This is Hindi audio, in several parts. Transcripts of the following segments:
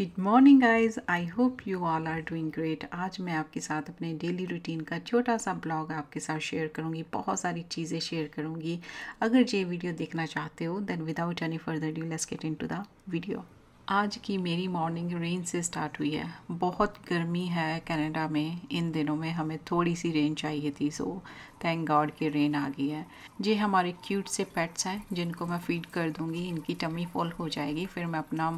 good morning guys I hope you all are doing great आज मैं आपके साथ अपने डेली रूटीन का छोटा सा ब्लॉग आपके साथ शेयर करूंगी बहुत सारी चीज़ें शेयर करूंगी अगर ये वीडियो देखना चाहते हो then without any further do let's get into the video आज की मेरी मॉर्निंग रेन से स्टार्ट हुई है बहुत गर्मी है कनाडा में इन दिनों में हमें थोड़ी सी रेन चाहिए थी सो थैंक गॉड की रेन आ गई है ये हमारे क्यूट से पेट्स हैं जिनको मैं फीड कर दूंगी इनकी टमी फुल हो जाएगी फिर मैं अपना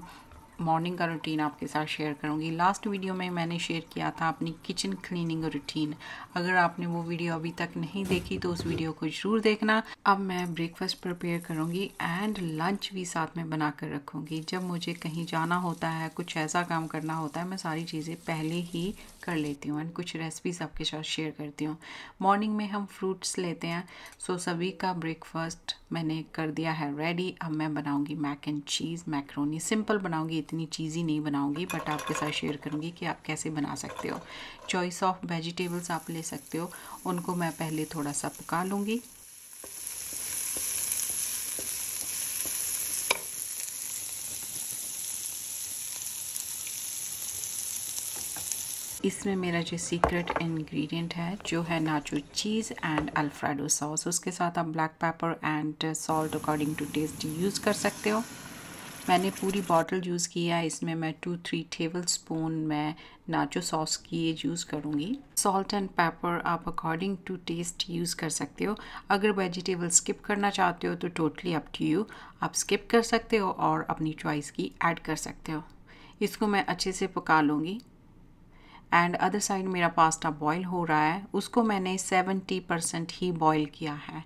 मॉर्निंग का रूटीन आपके साथ शेयर करूंगी लास्ट वीडियो में मैंने शेयर किया था अपनी किचन क्लीनिंग रूटीन अगर आपने वो वीडियो अभी तक नहीं देखी तो उस वीडियो को ज़रूर देखना अब मैं ब्रेकफास्ट प्रिपेयर करूंगी एंड लंच भी साथ में बना कर रखूँगी जब मुझे कहीं जाना होता है कुछ ऐसा काम करना होता है मैं सारी चीज़ें पहले ही कर लेती हूँ एंड कुछ रेसिपीज आपके साथ शेयर करती हूँ मॉर्निंग में हम फ्रूट्स लेते हैं सो सभी का ब्रेकफास्ट मैंने कर दिया है रेडी अब मैं बनाऊंगी mac and cheese macaroni simple बनाऊंगी इतनी चीज़ी नहीं बनाऊंगी बट आपके साथ शेयर करूंगी कि आप कैसे बना सकते हो चॉइस ऑफ वेजिटेबल्स आप ले सकते हो उनको मैं पहले थोड़ा सा पका लूँगी इसमें मेरा जो सीक्रेट इंग्रेडिएंट है जो है नाचो चीज़ एंड अल्फ्राडो सॉस उसके साथ आप black pepper and salt according to taste use कर सकते हो मैंने पूरी बॉटल यूज़ किया है इसमें मैं टू थ्री टेबल स्पून मैं नाचो सॉस की ये यूज़ करूँगी सॉल्ट एंड पेपर आप अकॉर्डिंग टू टेस्ट यूज़ कर सकते हो अगर वेजिटेबल स्किप करना चाहते हो तो टोटली अप टू यू आप स्किप कर सकते हो और अपनी चॉइस की ऐड कर सकते हो इसको मैं अच्छे से पका लूँगी एंड अदर साइड मेरा पास्ता बॉईल हो रहा है उसको मैंने सेवेंटी परसेंट ही बॉईल किया है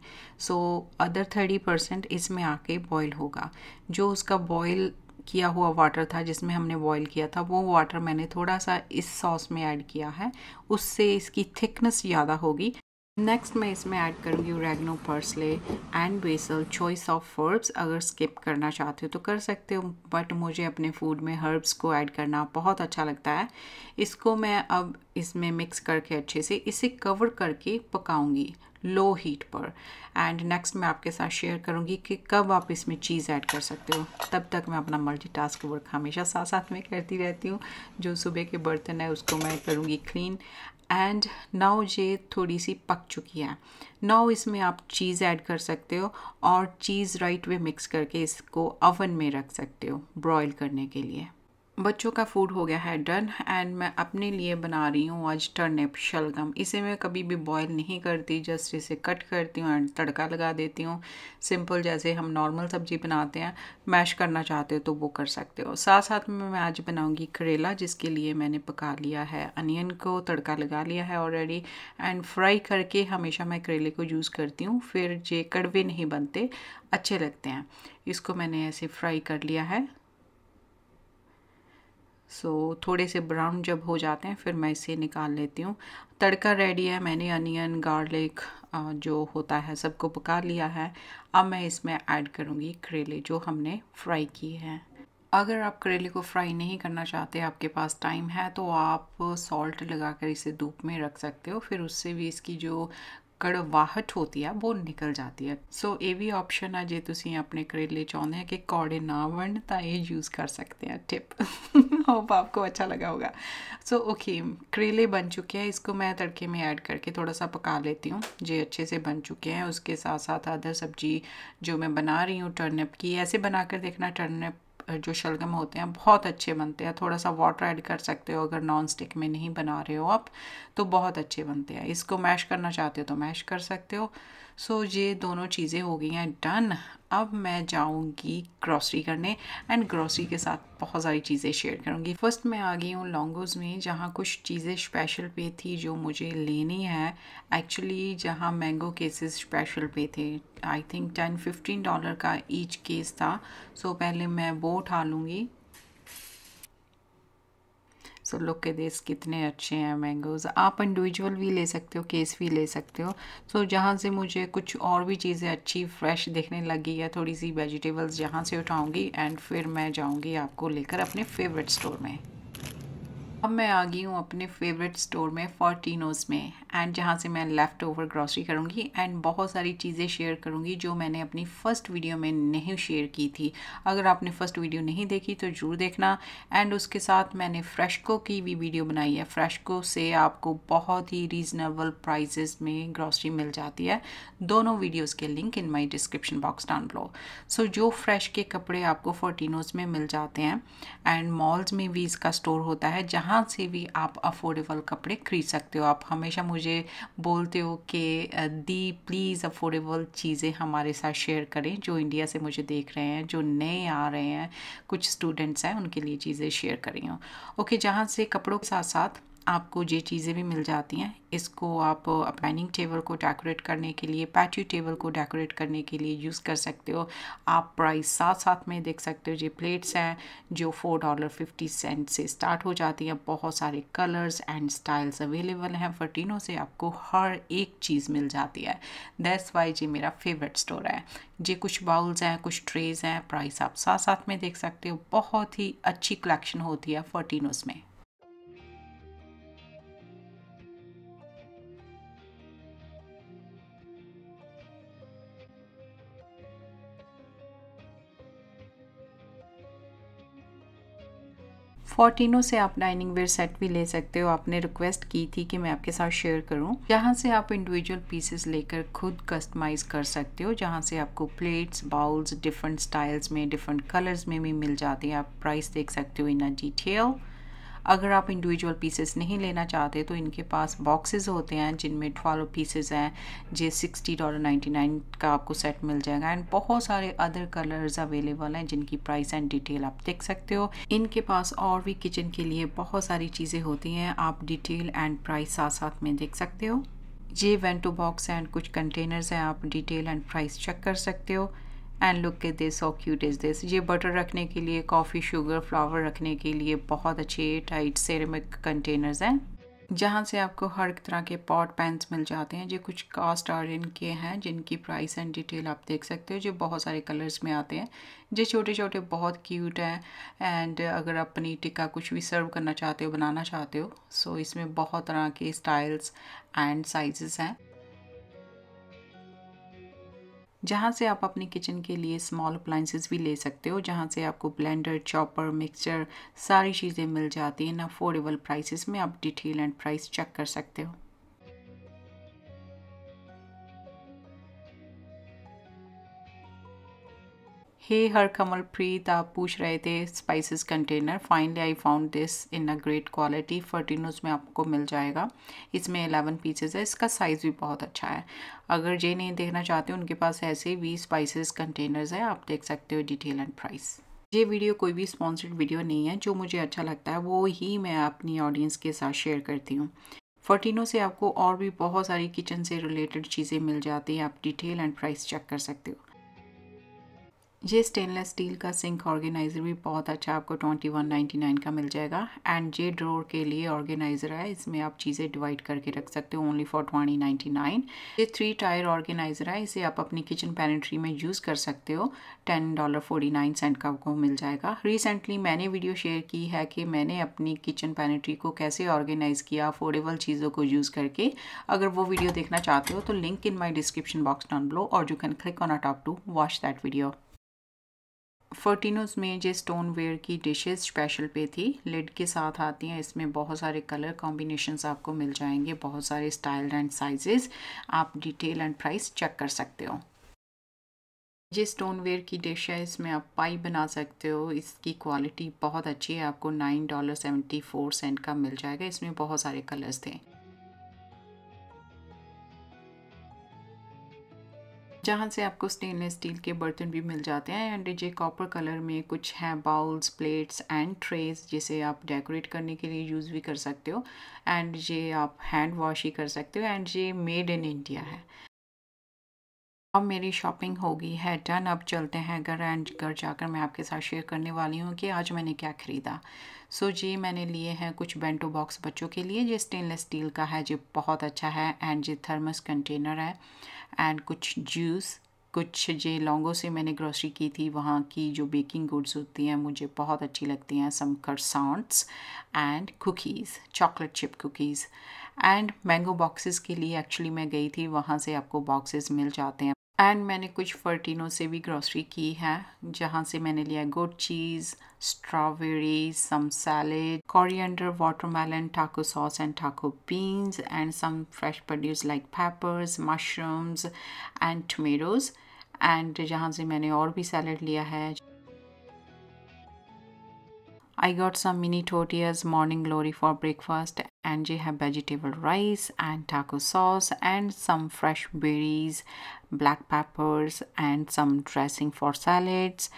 सो अदर थर्टी परसेंट इसमें आके बॉईल होगा जो उसका बॉईल किया हुआ वाटर था जिसमें हमने बॉईल किया था वो वाटर मैंने थोड़ा सा इस सॉस में ऐड किया है उससे इसकी थिकनेस ज़्यादा होगी नेक्स्ट मैं इसमें ऐड करूँगी oregano parsley and basil choice of herbs अगर स्किप करना चाहते हो तो कर सकते हो बट मुझे अपने फूड में हर्ब्स को ऐड करना बहुत अच्छा लगता है इसको मैं अब इसमें मिक्स करके अच्छे से इसे कवर करके पकाऊंगी लो हीट पर एंड नेक्स्ट मैं आपके साथ शेयर करूंगी कि कब आप इसमें चीज़ ऐड कर सकते हो तब तक मैं अपना मल्टीटास्क वर्क हमेशा साथ साथ में करती रहती हूँ जो सुबह के बर्तन है उसको मैं करूँगी क्लीन एंड नाउ ये थोड़ी सी पक चुकी है नाउ इसमें आप चीज़ ऐड कर सकते हो और चीज़ राइट वे मिक्स करके इसको अवन में रख सकते हो ब्रॉयल करने के लिए बच्चों का फूड हो गया है डन एंड मैं अपने लिए बना रही हूँ आज टर्निप शलगम इसे मैं कभी भी बॉईल नहीं करती जस्ट इसे कट करती हूँ एंड तड़का लगा देती हूँ सिंपल जैसे हम नॉर्मल सब्जी बनाते हैं मैश करना चाहते हो तो वो कर सकते हो साथ साथ में मैं आज बनाऊँगी करेला जिसके लिए मैंने पका लिया है अनियन को तड़का लगा लिया है ऑलरेडी एंड फ्राई करके हमेशा मैं करेले को यूज़ करती हूँ फिर जे कड़वे नहीं बनते अच्छे लगते हैं इसको मैंने ऐसे फ्राई कर लिया है सो so, थोड़े से ब्राउन जब हो जाते हैं फिर मैं इसे निकाल लेती हूँ तड़का रेडी है मैंने अनियन गार्लिक जो होता है सबको पका लिया है अब मैं इसमें ऐड करूँगी करेले जो हमने फ्राई किए हैं अगर आप करेले को फ्राई नहीं करना चाहते आपके पास टाइम है तो आप सॉल्ट लगा कर इसे धूप में रख सकते हो फिर उससे भी इसकी जो होती है वो निकल जाती है सो so, ये भी ऑप्शन है जो तुम अपने करेले चाहते हैं कि कौड़े ना बन तो ये यूज़ कर सकते हैं टिप होप आपको अच्छा लगा होगा सो ओके करेले बन चुके हैं इसको मैं तड़के में ऐड करके थोड़ा सा पका लेती हूँ जे अच्छे से बन चुके हैं उसके साथ साथ अदर सब्जी जो मैं बना रही हूँ टर्नप की ऐसे बना कर देखना टर्नप जो शलगम होते हैं बहुत अच्छे बनते हैं थोड़ा सा वाटर ऐड कर सकते हो अगर नॉन स्टिक में नहीं बना रहे हो आप तो बहुत अच्छे बनते हैं इसको मैश करना चाहते हो तो मैश कर सकते हो सो so, ये दोनों चीज़ें हो गई हैं डन अब मैं जाऊंगी ग्रॉसरी करने एंड ग्रॉसरी के साथ बहुत सारी चीज़ें शेयर करूंगी फर्स्ट मैं आ गई हूँ लॉन्गोज़ में जहाँ कुछ चीज़ें स्पेशल पे थी जो मुझे लेनी है एक्चुअली जहाँ मैंगो केसेस स्पेशल पे थे I think ten fifteen dollar का ईच केस था सो so, पहले मैं वो उठा लूँगी सो लुक के दिस कितने अच्छे हैं मैंगोज़ आप इंडिविजुअल भी ले सकते हो केस भी ले सकते हो सो so, जहाँ से मुझे कुछ और भी चीज़ें अच्छी फ्रेश देखने लगी है थोड़ी सी वेजिटेबल्स जहाँ से उठाऊँगी एंड फिर मैं जाऊँगी आपको लेकर अपने फेवरेट स्टोर में अब मैं आ गई हूँ अपने फेवरेट स्टोर में फॉर्टीनोज़ में एंड जहाँ से मैं लेफ़्ट ओवर ग्रॉसरी करूँगी एंड बहुत सारी चीज़ें शेयर करूँगी जो मैंने अपनी फ़र्स्ट वीडियो में नहीं शेयर की थी अगर आपने फ़र्स्ट वीडियो नहीं देखी तो ज़रूर देखना एंड उसके साथ मैंने फ्रेशको की भी वीडियो बनाई है फ्रेशको से आपको बहुत ही रीज़नेबल प्राइजेस में ग्रॉसरी मिल जाती है दोनों वीडियोज़ के link in my description box down below so जो फ्रेश के कपड़े आपको फोर्टीनोज़ में मिल जाते हैं एंड मॉल्स में भी इसका स्टोर होता है जहाँ जहाँ से भी आप अफोर्डेबल कपड़े खरीद सकते हो आप हमेशा मुझे बोलते हो कि दी प्लीज़ अफोर्डेबल चीज़ें हमारे साथ शेयर करें जो इंडिया से मुझे देख रहे हैं जो नए आ रहे हैं कुछ स्टूडेंट्स हैं उनके लिए चीज़ें शेयर करी हूँ ओके जहाँ से कपड़ों के साथ साथ आपको ये चीज़ें भी मिल जाती हैं इसको आप डाइनिंग टेबल को डेकोरेट करने के लिए पैट्री टेबल को डेकोरेट करने के लिए यूज़ कर सकते हो आप प्राइस साथ साथ में देख सकते हो ये प्लेट्स हैं जो फोर डॉलर फिफ्टी सेंट से स्टार्ट हो जाती हैं बहुत सारे कलर्स एंड स्टाइल्स अवेलेबल हैं फर्टिनो से आपको हर एक चीज़ मिल जाती है दैट्स वाई जी मेरा फेवरेट स्टोर है ये कुछ बाउल्स हैं कुछ ट्रेज हैं प्राइस आप साथ साथ में देख सकते हो बहुत ही अच्छी कलेक्शन होती है फर्टिनोस में फोर्टीनो से आप डाइनिंग वेयर सेट भी ले सकते हो आपने रिक्वेस्ट की थी कि मैं आपके साथ शेयर करूं जहां से आप इंडिविजुअल पीसेस लेकर खुद कस्टमाइज कर सकते हो जहां से आपको प्लेट्स बाउल्स डिफरेंट स्टाइल्स में डिफरेंट कलर्स में भी मिल जाते हैं आप प्राइस देख सकते हो इन डिटेल अगर आप इंडिविजुअल पीसेस नहीं लेना चाहते तो इनके पास बॉक्सेस होते हैं जिनमें ट्वेल्व पीसेस हैं जे सिक्सटी डॉलर नाइन्टी नाइन का आपको सेट मिल जाएगा एंड बहुत सारे अदर कलर्स अवेलेबल हैं जिनकी प्राइस एंड डिटेल आप देख सकते हो इनके पास और भी किचन के लिए बहुत सारी चीज़ें होती हैं आप डिटेल एंड प्राइस साथ साथ में देख सकते हो ये वेंटो बॉक्स एंड कुछ कंटेनर्स हैं आप डिटेल एंड प्राइस चेक कर सकते हो एंड लुक के दिस और क्यूट इज़ दिस ये बटर रखने के लिए कॉफ़ी शुगर फ्लावर रखने के लिए बहुत अच्छे टाइट सेरेमिक कंटेनर्स हैं जहाँ से आपको हर तरह के पॉट पैंस मिल जाते हैं जो कुछ कास्ट आयरन के हैं जिनकी प्राइस एंड डिटेल आप देख सकते हो जो बहुत सारे कलर्स में आते हैं जो छोटे छोटे बहुत क्यूट हैं एंड अगर आप पनीर टिक्का कुछ भी सर्व करना चाहते हो बनाना चाहते हो सो इसमें बहुत तरह के स्टाइल्स एंड साइजेस हैं जहाँ से आप अपने किचन के लिए स्मॉल अप्लाइंसेस भी ले सकते हो जहाँ से आपको ब्लेंडर चॉपर मिक्सचर सारी चीज़ें मिल जाती हैं अफोर्डेबल प्राइसेस में आप डिटेल एंड प्राइस चेक कर सकते हो हर कमल प्रीत आप पूछ रहे थे spices container finally I found this in a great quality Fortinos में आपको मिल जाएगा इसमें एलेवन पीसेज है इसका साइज़ भी बहुत अच्छा है अगर ये नहीं देखना चाहते उनके पास ऐसे भी स्पाइसेस कंटेनर्स है आप देख सकते हो डिटेल एंड प्राइस ये वीडियो कोई भी स्पॉन्सर्ड वीडियो नहीं है जो मुझे अच्छा लगता है वो ही मैं अपनी ऑडियंस के साथ शेयर करती हूँ फोर्टीनो से आपको और भी बहुत सारी किचन से रिलेटेड चीज़ें मिल जाती हैं आप डिटेल एंड प्राइस चेक कर सकते हो ये स्टेनलेस स्टील का सिंक ऑर्गेनाइज़र भी बहुत अच्छा आपको ट्वेंटी वन नाइन्टी नाइन का मिल जाएगा एंड ये ड्रोर के लिए ऑर्गेनाइज़र है इसमें आप चीज़ें डिवाइड करके रख सकते हो only for twenty ninety nine ये थ्री टायर ऑर्गेनाइज़र है इसे आप अपनी किचन पेनेट्री में यूज़ कर सकते हो ten dollar forty nine cent का आपको मिल जाएगा रिसेंटली मैंने वीडियो शेयर की है कि मैंने अपनी किचन पैनट्री को कैसे ऑर्गेनाइज़ किया अफोर्डेबल चीज़ों को यूज़ करके अगर वो वीडियो देखना चाहते हो तो link in my description box down below और you can click on a top to watch that video Fortinos में जो स्टोन वेयर की डिशेस स्पेशल पे थी लिड के साथ आती हैं इसमें बहुत सारे कलर कॉम्बिनेशंस आपको मिल जाएंगे बहुत सारे स्टाइल एंड साइजेस आप डिटेल एंड प्राइस चेक कर सकते हो स्टोन वेयर की डिश है इसमें आप पाई बना सकते हो इसकी क्वालिटी बहुत अच्छी है आपको nine dollar seventy four cent का मिल जाएगा इसमें बहुत सारे कलर्स थे जहाँ से आपको स्टेनलेस स्टील के बर्तन भी मिल जाते हैं एंड ये कॉपर कलर में कुछ हैं बाउल्स प्लेट्स एंड ट्रेस जिसे आप डेकोरेट करने के लिए यूज़ भी कर सकते हो एंड ये आप हैंड वॉश ही कर सकते हो एंड ये मेड इन इंडिया है अब मेरी शॉपिंग हो गई है डन अब चलते हैं घर एंड घर जाकर मैं आपके साथ शेयर करने वाली हूँ कि आज मैंने क्या ख़रीदा सो so जी मैंने लिए हैं कुछ बेंटो बॉक्स बच्चों के लिए ये स्टेनलेस स्टील का है जो बहुत अच्छा है एंड जो थर्मस कंटेनर है एंड कुछ जूस कुछ जे लॉन्गो से मैंने ग्रोसरी की थी वहाँ की जो बेकिंग गुड्स होती हैं मुझे बहुत अच्छी लगती हैं some croissants and cookies chocolate chip cookies and mango boxes के लिए एक्चुअली मैं गई थी वहाँ से आपको बॉक्सेस मिल जाते हैं एंड मैंने कुछ फर्टिनों से भी ग्रॉसरी की है जहाँ से मैंने लिया good cheese strawberry some salad coriander watermelon taco sauce and taco beans and some fresh produce like peppers mushrooms and tomatoes and जहाँ से मैंने और भी सैलेड लिया है आई गॉट सम मिनी टोटियाज morning glory for breakfast and you have vegetable rice and taco sauce and some fresh berries black peppers and some dressing for salads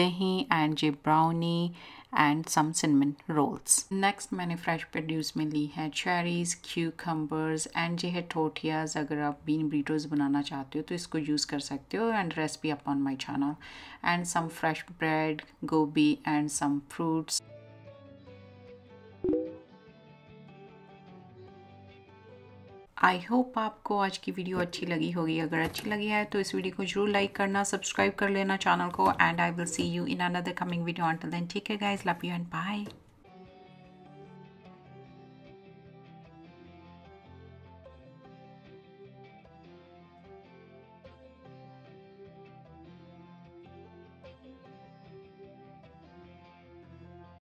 dehi and you brownie and some cinnamon rolls next मैंने फ्रेश प्रोड्यूस में ली है चेरीज क्यूकम्बर्स एंड ये है टोटियाज अगर आप बीन ब्रीटोज बनाना चाहते हो तो इसको यूज़ कर सकते हो and recipe up on my channel and some fresh bread gobhi and some fruits I hope आपको आज की वीडियो अच्छी लगी होगी अगर अच्छी लगी है तो इस वीडियो को जरूर लाइक करना सब्सक्राइब कर लेना चैनल को and I will see you in another coming video until then ठीक है guys love you and bye